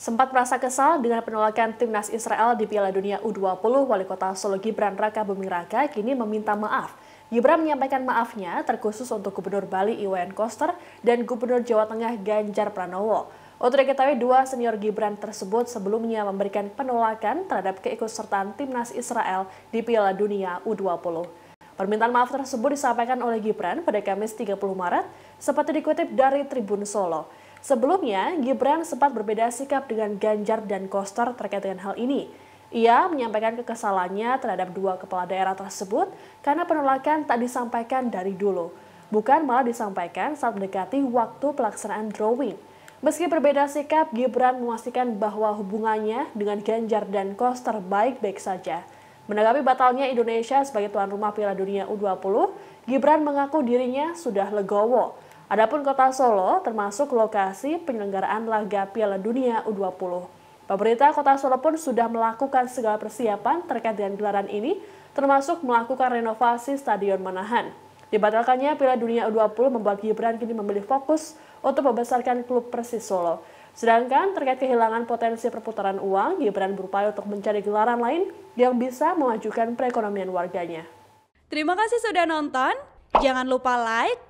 Sempat merasa kesal dengan penolakan timnas Israel di Piala Dunia U20, Wali Kota Solo Gibran Raka Buming Raka kini meminta maaf. Gibran menyampaikan maafnya terkhusus untuk Gubernur Bali Iwan Koster dan Gubernur Jawa Tengah Ganjar Pranowo. Untuk diketahui, dua senior Gibran tersebut sebelumnya memberikan penolakan terhadap keikutsertaan timnas Israel di Piala Dunia U20. Permintaan maaf tersebut disampaikan oleh Gibran pada Kamis 30 Maret, seperti dikutip dari Tribun Solo. Sebelumnya, Gibran sempat berbeda sikap dengan Ganjar dan Koster terkait dengan hal ini. Ia menyampaikan kekesalannya terhadap dua kepala daerah tersebut karena penolakan tak disampaikan dari dulu, bukan malah disampaikan saat mendekati waktu pelaksanaan drawing. Meski berbeda sikap, Gibran memastikan bahwa hubungannya dengan Ganjar dan Koster baik-baik saja. Menanggapi batalnya Indonesia sebagai tuan rumah Piala Dunia U20, Gibran mengaku dirinya sudah legowo. Adapun kota Solo termasuk lokasi penyelenggaraan laga Piala Dunia U20. Pemerintah kota Solo pun sudah melakukan segala persiapan terkait dengan gelaran ini, termasuk melakukan renovasi Stadion Manahan. Dibatalkannya Piala Dunia U20 membuat Gibran kini memilih fokus untuk membesarkan klub Persis Solo. Sedangkan terkait kehilangan potensi perputaran uang, Gibran berupaya untuk mencari gelaran lain yang bisa memajukan perekonomian warganya. Terima kasih sudah nonton. Jangan lupa like,